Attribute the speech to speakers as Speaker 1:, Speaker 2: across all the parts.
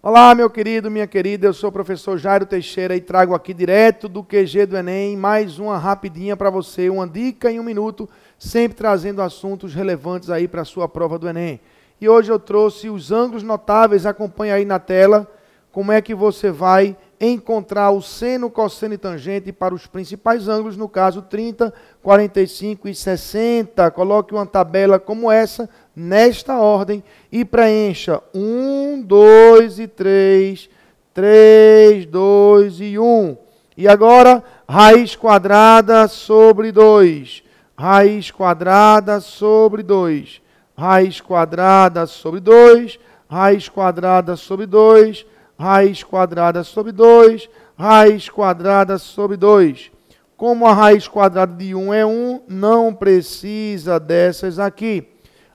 Speaker 1: Olá, meu querido, minha querida, eu sou o professor Jairo Teixeira e trago aqui direto do QG do Enem mais uma rapidinha para você, uma dica em um minuto, sempre trazendo assuntos relevantes aí para a sua prova do Enem. E hoje eu trouxe os ângulos notáveis, acompanha aí na tela como é que você vai encontrar o seno, cosseno e tangente para os principais ângulos, no caso 30, 45 e 60. Coloque uma tabela como essa nesta ordem e preencha 1, 2 e 3, 3, 2 e 1. E agora, raiz quadrada sobre 2, raiz quadrada sobre 2, raiz quadrada sobre 2, raiz quadrada sobre 2, raiz quadrada sobre 2, raiz quadrada sobre 2. Como a raiz quadrada de 1 é 1, não precisa dessas aqui.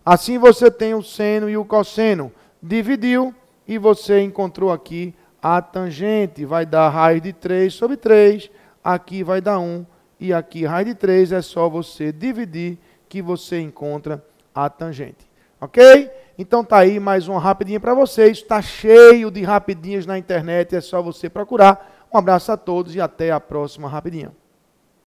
Speaker 1: Assim você tem o seno e o cosseno. Dividiu e você encontrou aqui a tangente. Vai dar raiz de 3 sobre 3. Aqui vai dar 1. E aqui raiz de 3 é só você dividir que você encontra a tangente. Ok? Então tá aí mais uma rapidinha para vocês. Está cheio de rapidinhas na internet. É só você procurar. Um abraço a todos e até a próxima rapidinha.